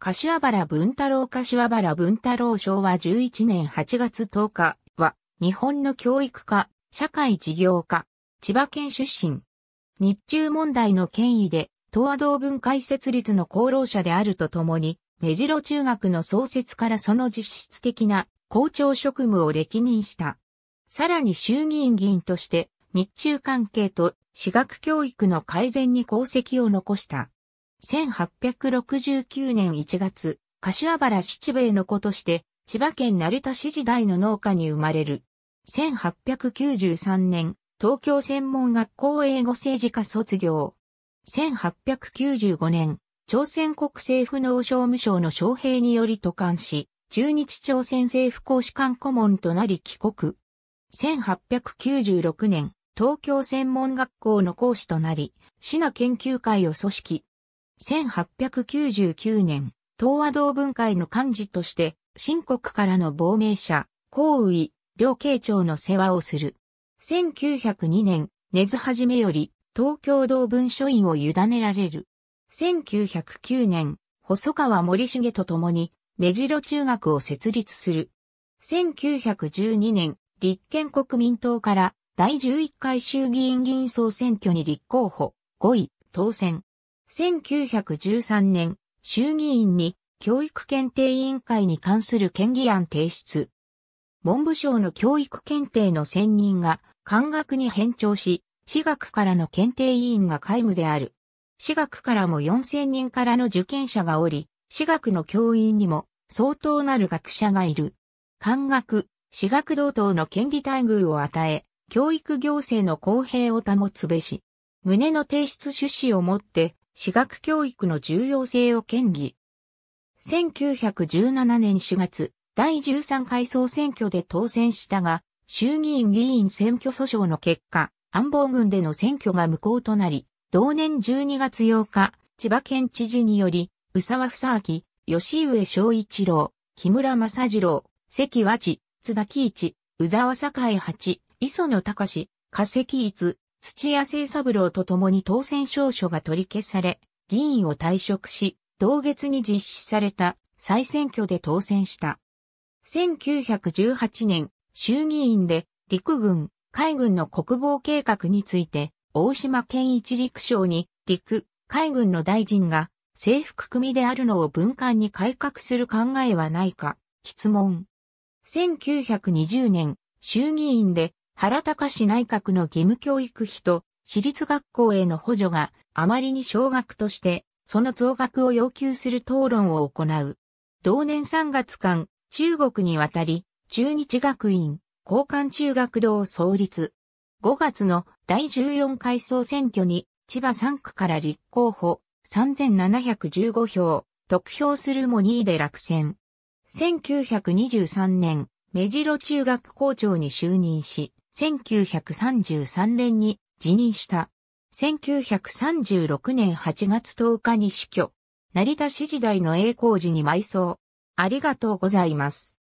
柏原文太郎柏原文太郎昭和11年8月10日は、日本の教育家、社会事業家、千葉県出身。日中問題の権威で、東亜同文会設立の功労者であるとともに、目白中学の創設からその実質的な校長職務を歴任した。さらに衆議院議員として、日中関係と私学教育の改善に功績を残した。1869年1月、柏原七兵衛の子として、千葉県成田市時代の農家に生まれる。1893年、東京専門学校英語政治科卒業。1895年、朝鮮国政府農商務省の招聘により渡韓し、中日朝鮮政府公使館顧問となり帰国。1896年、東京専門学校の講師となり、市の研究会を組織、1899年、東和同文会の幹事として、新国からの亡命者、皇宇両慶長の世話をする。1902年、根津はじめより、東京同文書院を委ねられる。1909年、細川森重と共に、目白中学を設立する。1912年、立憲国民党から第11回衆議院議員総選挙に立候補、5位、当選。1913年、衆議院に教育検定委員会に関する県議案提出。文部省の教育検定の専任が官学に返庁し、私学からの検定委員が皆無である。私学からも4000人からの受験者がおり、私学の教員にも相当なる学者がいる。官学、私学同等の権利待遇を与え、教育行政の公平を保つべし。胸の提出趣旨をもって、私学教育の重要性を建議。1917年4月、第13回総選挙で当選したが、衆議院議員選挙訴訟の結果、安房軍での選挙が無効となり、同年12月8日、千葉県知事により、宇沢房明、吉上昭一郎、木村正次郎、関和地、津田喜一、宇沢栄八、磯野隆、化石一、土屋清三郎と共に当選証書が取り消され、議員を退職し、同月に実施された再選挙で当選した。1918年、衆議院で陸軍、海軍の国防計画について、大島健一陸将に陸、海軍の大臣が制服組であるのを文官に改革する考えはないか、質問。1920年、衆議院で原隆市内閣の義務教育費と私立学校への補助があまりに少額としてその増額を要求する討論を行う。同年3月間、中国に渡り、中日学院、交換中学堂創立。5月の第14回総選挙に、千葉3区から立候補、3715票、得票するも2位で落選。1923年、目白中学校長に就任し、1933年に辞任した。1936年8月10日に死去。成田市時代の栄光寺に埋葬。ありがとうございます。